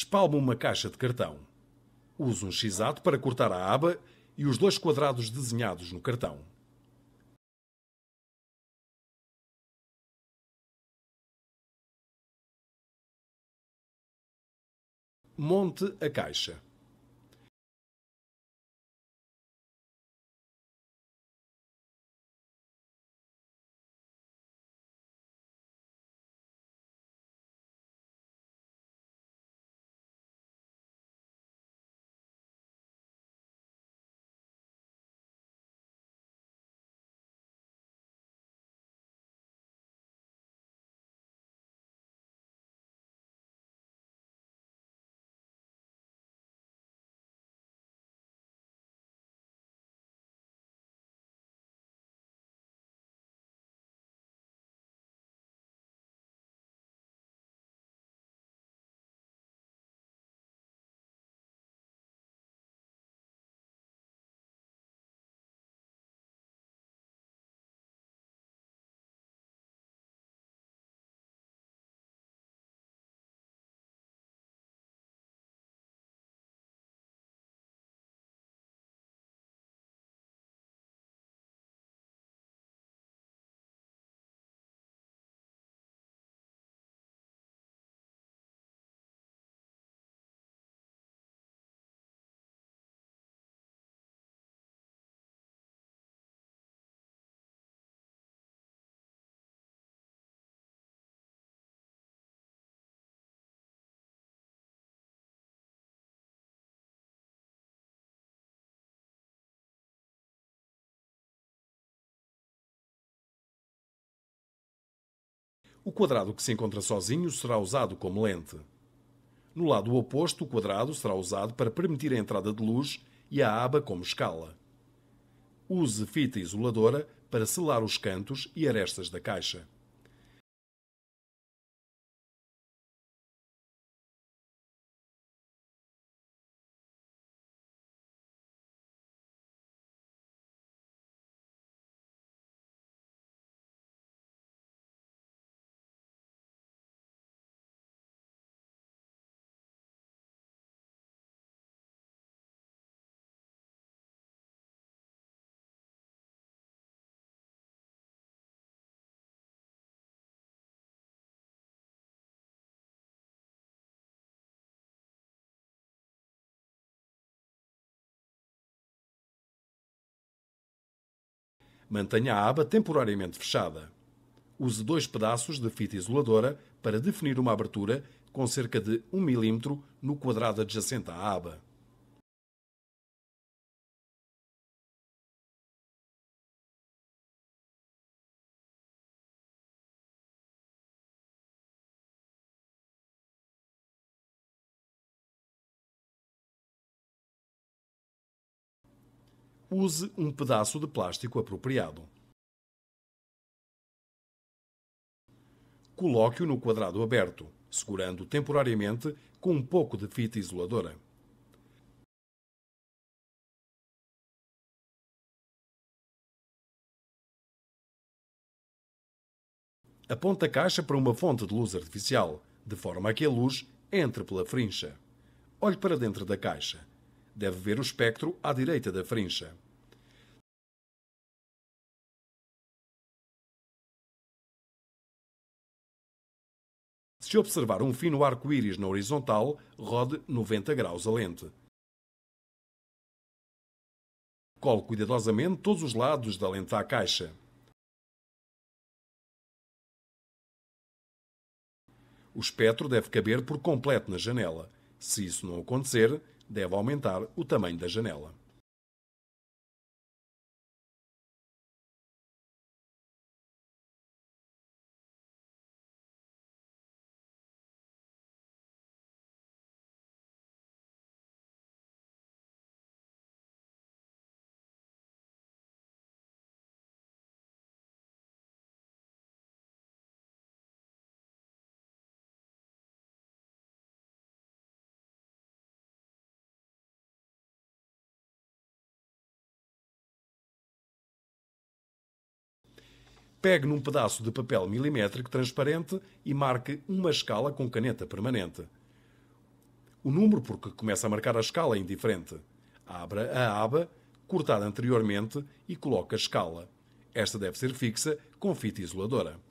espalmo uma caixa de cartão. Uso um x-ato para cortar a aba e os dois quadrados desenhados no cartão. Monte a caixa. o quadrado que se encontra sozinho será usado como lente. No lado oposto, o quadrado será usado para permitir a entrada de luz e a aba como escala. Use fita isoladora para selar os cantos e arestas da caixa. Mantenha a aba temporariamente fechada. Use dois pedaços de fita isoladora para definir uma abertura com cerca de 1 mm no quadrado adjacente à aba. use um pedaço de plástico apropriado. Coloque-o no quadrado aberto, segurando temporariamente com um pouco de fita isoladora. Aponte a caixa para uma fonte de luz artificial, de forma a que a luz entre pela frincha. Olhe para dentro da caixa deve ver o espectro à direita da frincha. Se observar um fino arco-íris na horizontal, rode 90 graus a lente. Cole cuidadosamente todos os lados da lente à caixa. O espectro deve caber por completo na janela. Se isso não acontecer, deve aumentar o tamanho da janela. Pegue num pedaço de papel milimétrico transparente e marque uma escala com caneta permanente. O número, porque começa a marcar a escala é indiferente. Abra a aba, cortada anteriormente, e coloque a escala. Esta deve ser fixa com fita isoladora.